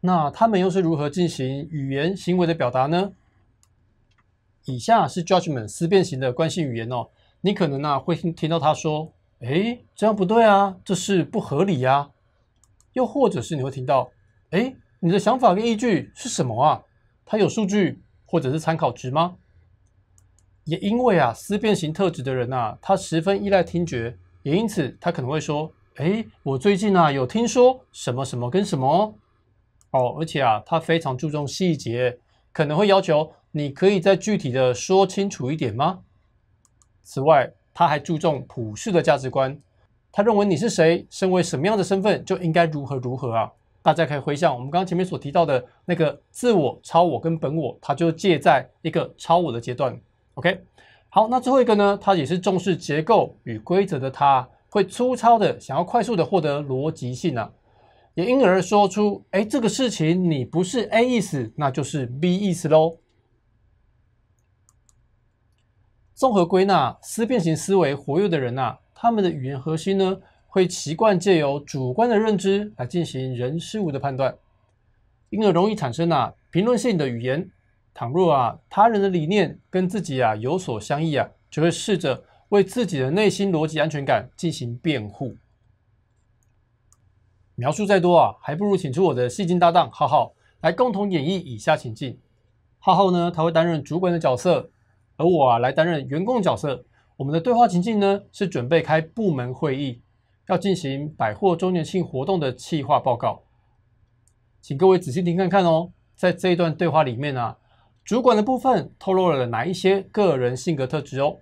那他们又是如何进行语言行为的表达呢？以下是 judgment 思辨型的关系语言哦，你可能啊会听听到他说，哎，这样不对啊，这是不合理呀。又或者是你会听到，哎，你的想法跟依据是什么啊？他有数据或者是参考值吗？也因为啊思辨型特质的人啊，他十分依赖听觉，也因此他可能会说，哎，我最近啊有听说什么什么跟什么。哦，而且啊，他非常注重细节，可能会要求你可以再具体的说清楚一点吗？此外，他还注重普世的价值观，他认为你是谁，身为什么样的身份，就应该如何如何啊。大家可以回想我们刚刚前面所提到的那个自我、超我跟本我，他就介在一个超我的阶段。OK，好，那最后一个呢，他也是重视结构与规则的，他会粗糙的想要快速的获得逻辑性啊。也因而说出，哎，这个事情你不是 A 意思，那就是 B 意思喽。综合归纳，思辨型思维活跃的人呐，他们的语言核心呢，会习惯借由主观的认知来进行人事物的判断，因而容易产生呐评论性的语言。倘若啊他人的理念跟自己啊有所相异啊，就会试着为自己的内心逻辑安全感进行辩护。描述再多啊，还不如请出我的戏精搭档浩浩来共同演绎以下情境。浩浩呢，他会担任主管的角色，而我啊，来担任员工角色。我们的对话情境呢，是准备开部门会议，要进行百货周年庆活动的企划报告。请各位仔细听看看哦，在这一段对话里面呢，主管的部分透露了哪一些个人性格特质哦？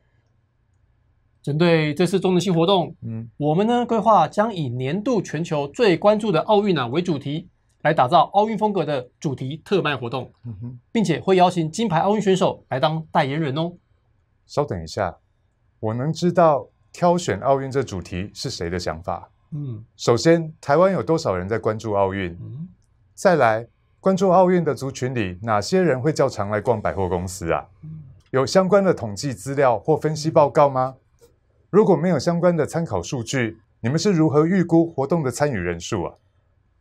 针对这次中能性活动，嗯，我们呢规划将以年度全球最关注的奥运呢为主题，来打造奥运风格的主题特卖活动，嗯哼，并且会邀请金牌奥运选手来当代言人哦。稍等一下，我能知道挑选奥运这主题是谁的想法？嗯，首先台湾有多少人在关注奥运？再来，关注奥运的族群里哪些人会较常来逛百货公司啊？有相关的统计资料或分析报告吗？如果没有相关的参考数据，你们是如何预估活动的参与人数啊？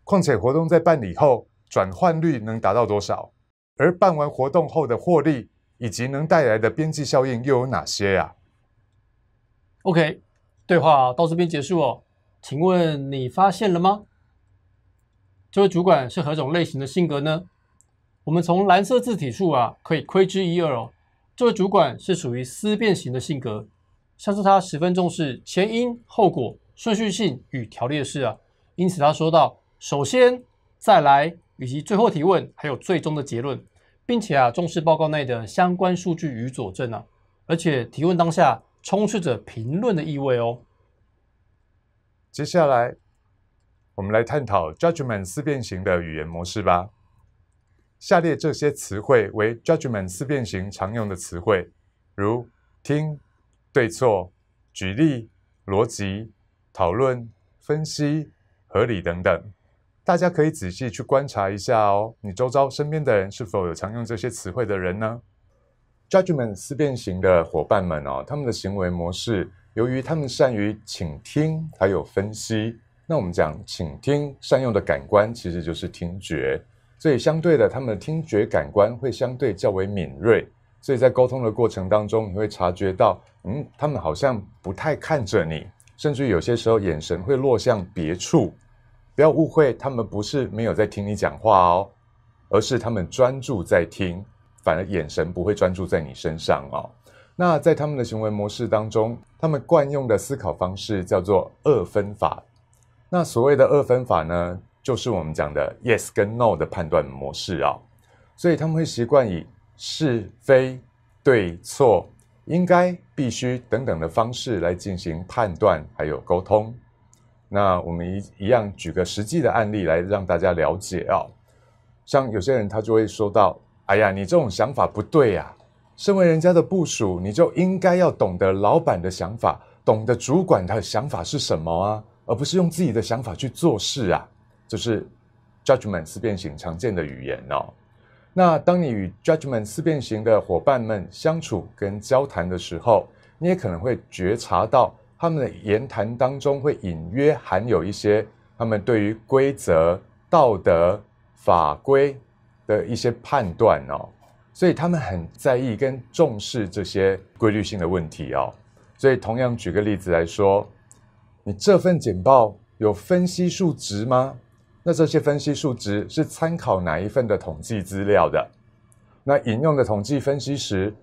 况且活动在办理后转换率能达到多少？而办完活动后的获利以及能带来的边际效应又有哪些呀？OK，对话到这边结束哦。请问你发现了吗？这位主管是何种类型的性格呢？我们从蓝色字体数啊可以窥之一二哦。这位主管是属于思辨型的性格。像是他十分重视前因后果、顺序性与条列式啊，因此他说到：首先，再来以及最后提问，还有最终的结论，并且啊重视报告内的相关数据与佐证啊，而且提问当下充斥着评论的意味哦。接下来，我们来探讨 j u d g m e n t 四变形的语言模式吧。下列这些词汇为 j u d g m e n t 四变形常用的词汇，如听。对错、举例、逻辑、讨论、分析、合理等等，大家可以仔细去观察一下哦。你周遭身边的人是否有常用这些词汇的人呢？Judgment 思辨型的伙伴们哦，他们的行为模式，由于他们善于倾听还有分析，那我们讲倾听善用的感官其实就是听觉，所以相对的，他们的听觉感官会相对较为敏锐。所以在沟通的过程当中，你会察觉到，嗯，他们好像不太看着你，甚至有些时候眼神会落向别处。不要误会，他们不是没有在听你讲话哦，而是他们专注在听，反而眼神不会专注在你身上哦。那在他们的行为模式当中，他们惯用的思考方式叫做二分法。那所谓的二分法呢，就是我们讲的 yes 跟 no 的判断模式啊。所以他们会习惯以。是非、对错、应该、必须等等的方式来进行判断，还有沟通。那我们一一样举个实际的案例来让大家了解哦。像有些人他就会说到：“哎呀，你这种想法不对呀！身为人家的部属，你就应该要懂得老板的想法，懂得主管他的想法是什么啊，而不是用自己的想法去做事啊。”就是 judgment 四边形常见的语言哦。那当你与 judgment 四边形的伙伴们相处跟交谈的时候，你也可能会觉察到他们的言谈当中会隐约含有一些他们对于规则、道德、法规的一些判断哦，所以他们很在意跟重视这些规律性的问题哦。所以，同样举个例子来说，你这份简报有分析数值吗？那这些分析数值是参考哪一份的统计资料的？那引用的统计分析时，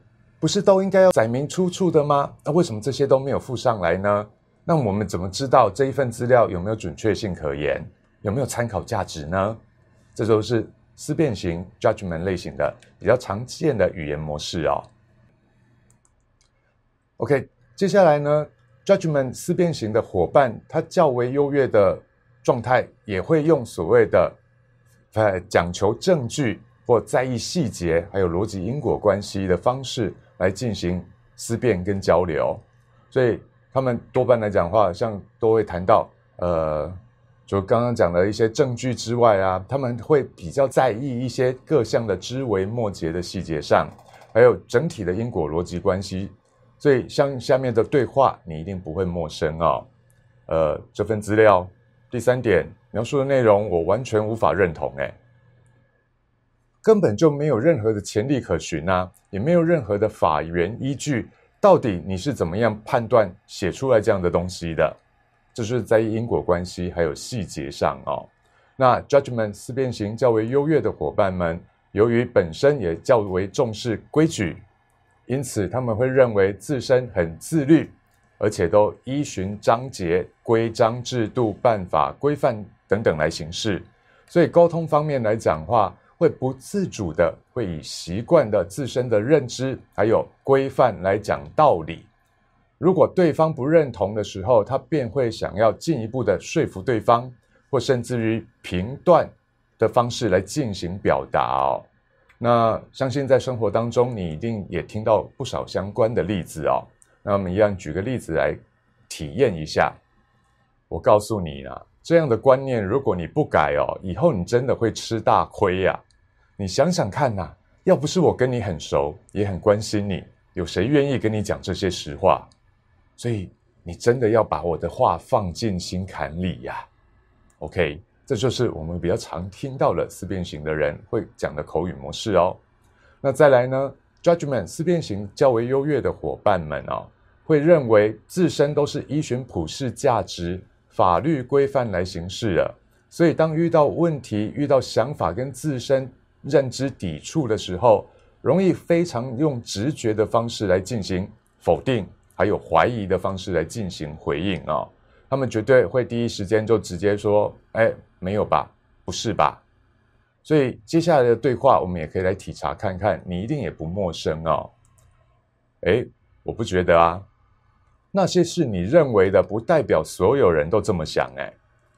不是都应该要载明出处的吗？那为什么这些都没有附上来呢？那我们怎么知道这一份资料有没有准确性可言，有没有参考价值呢？这都是思辨型 j u d g m e n t 类型的比较常见的语言模式哦。OK，接下来呢 j u d g m e n t 思辨型的伙伴，它较为优越的。状态也会用所谓的，呃，讲求证据或在意细节，还有逻辑因果关系的方式来进行思辨跟交流。所以他们多半来讲话，像都会谈到，呃，就刚刚讲的一些证据之外啊，他们会比较在意一些各项的枝微末节的细节上，还有整体的因果逻辑关系。所以像下面的对话，你一定不会陌生哦，呃，这份资料。第三点描述的内容，我完全无法认同，诶根本就没有任何的潜力可循啊，也没有任何的法源依据。到底你是怎么样判断写出来这样的东西的？就是在因果关系还有细节上哦。那 Judgment 四边形较为优越的伙伴们，由于本身也较为重视规矩，因此他们会认为自身很自律。而且都依循章节、规章制度、办法、规范等等来行事，所以沟通方面来讲话，会不自主的会以习惯的自身的认知还有规范来讲道理。如果对方不认同的时候，他便会想要进一步的说服对方，或甚至于评断的方式来进行表达哦。那相信在生活当中，你一定也听到不少相关的例子哦。那我们一样举个例子来体验一下。我告诉你啦，这样的观念如果你不改哦，以后你真的会吃大亏呀！你想想看呐，要不是我跟你很熟，也很关心你，有谁愿意跟你讲这些实话？所以你真的要把我的话放进心坎里呀。OK，这就是我们比较常听到的四边形的人会讲的口语模式哦。那再来呢 j u d g m e n t 四边形较为优越的伙伴们哦。会认为自身都是依循普世价值、法律规范来行事的。所以当遇到问题、遇到想法跟自身认知抵触的时候，容易非常用直觉的方式来进行否定，还有怀疑的方式来进行回应啊。他们绝对会第一时间就直接说：“哎，没有吧？不是吧？”所以接下来的对话，我们也可以来体察看看，你一定也不陌生哦。哎，我不觉得啊。那些是你认为的，不代表所有人都这么想哎。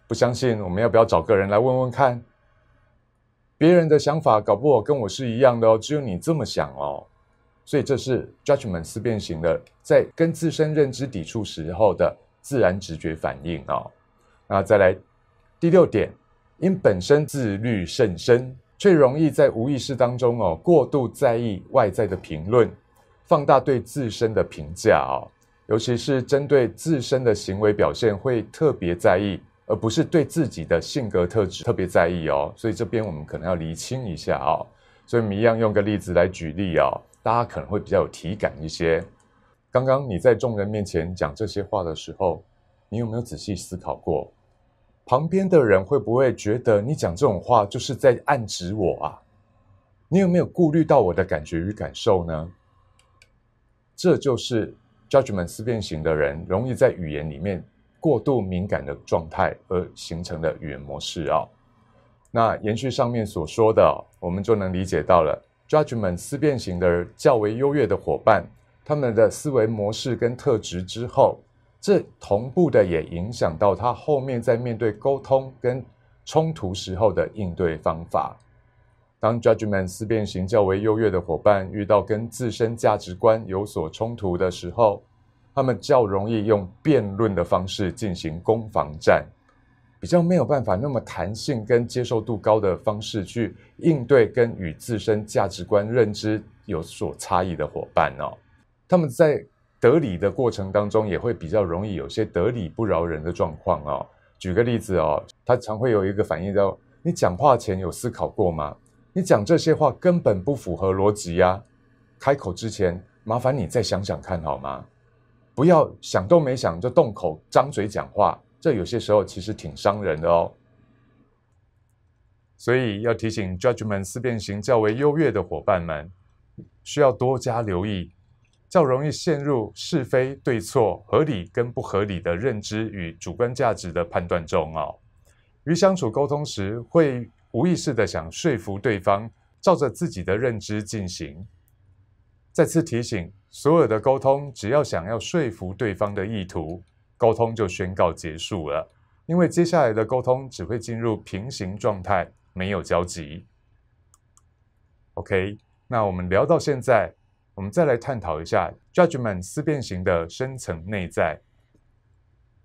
不相信，我们要不要找个人来问问看？别人的想法搞不好跟我是一样的哦。只有你这么想哦，所以这是 j u d g m e n t 思辨型的，在跟自身认知抵触时候的自然直觉反应哦。那再来第六点，因本身自律甚深，却容易在无意识当中哦过度在意外在的评论，放大对自身的评价哦。尤其是针对自身的行为表现会特别在意，而不是对自己的性格特质特别在意哦。所以这边我们可能要厘清一下哦。所以，我们一样用个例子来举例哦，大家可能会比较有体感一些。刚刚你在众人面前讲这些话的时候，你有没有仔细思考过，旁边的人会不会觉得你讲这种话就是在暗指我啊？你有没有顾虑到我的感觉与感受呢？这就是。Judgment 思辨型的人容易在语言里面过度敏感的状态而形成的语言模式哦。那延续上面所说的，我们就能理解到了，Judgment 思辨型的较为优越的伙伴，他们的思维模式跟特质之后，这同步的也影响到他后面在面对沟通跟冲突时候的应对方法。当 judgment 四变形较为优越的伙伴遇到跟自身价值观有所冲突的时候，他们较容易用辩论的方式进行攻防战，比较没有办法那么弹性跟接受度高的方式去应对跟与自身价值观认知有所差异的伙伴哦。他们在得理的过程当中，也会比较容易有些得理不饶人的状况哦。举个例子哦，他常会有一个反应叫：“你讲话前有思考过吗？”你讲这些话根本不符合逻辑呀！开口之前，麻烦你再想想看好吗？不要想都没想就动口张嘴讲话，这有些时候其实挺伤人的哦。所以要提醒 Judgment 四变形较为优越的伙伴们，需要多加留意，较容易陷入是非对错、合理跟不合理的认知与主观价值的判断中哦。与相处沟通时会。无意识的想说服对方，照着自己的认知进行。再次提醒，所有的沟通，只要想要说服对方的意图，沟通就宣告结束了，因为接下来的沟通只会进入平行状态，没有交集。OK，那我们聊到现在，我们再来探讨一下 Judgment 四边形的深层内在。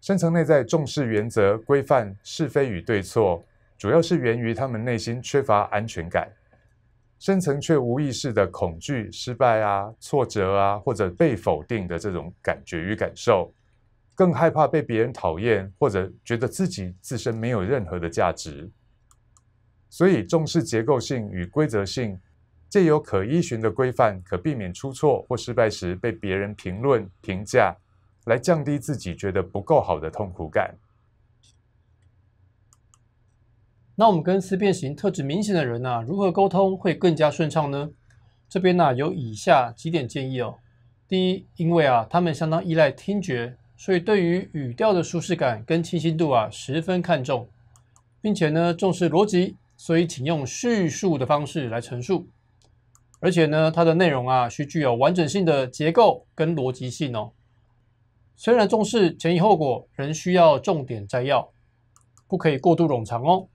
深层内在重视原则、规范、是非与对错。主要是源于他们内心缺乏安全感，深层却无意识的恐惧失败啊、挫折啊，或者被否定的这种感觉与感受，更害怕被别人讨厌，或者觉得自己自身没有任何的价值，所以重视结构性与规则性，借由可依循的规范，可避免出错或失败时被别人评论、评价，来降低自己觉得不够好的痛苦感。那我们跟思辨型特质明显的人呢，如何沟通会更加顺畅呢？这边呢有以下几点建议哦。第一，因为啊他们相当依赖听觉，所以对于语调的舒适感跟清晰度啊十分看重，并且呢重视逻辑，所以请用叙述的方式来陈述。而且呢，它的内容啊需具有完整性的结构跟逻辑性哦。虽然重视前因后果，仍需要重点摘要，不可以过度冗长哦。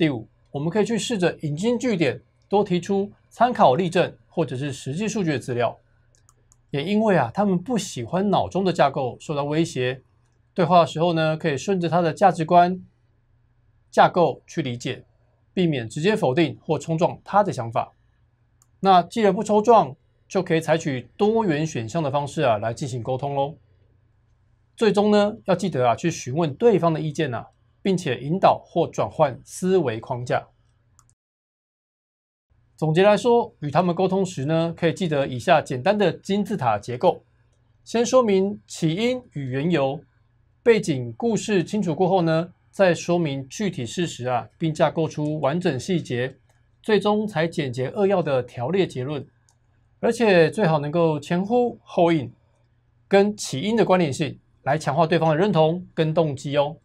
第五，我们可以去试着引经据典，多提出参考例证或者是实际数据的资料。也因为啊，他们不喜欢脑中的架构受到威胁。对话的时候呢，可以顺着他的价值观架构去理解，避免直接否定或冲撞他的想法。那既然不冲撞，就可以采取多元选项的方式啊来进行沟通喽。最终呢，要记得啊去询问对方的意见呐。并且引导或转换思维框架。总结来说，与他们沟通时呢，可以记得以下简单的金字塔结构：先说明起因与缘由、背景故事清楚过后呢，再说明具体事实啊，并架构出完整细节，最终才简洁扼要的条列结论。而且最好能够前呼后应，跟起因的关联性，来强化对方的认同跟动机哦。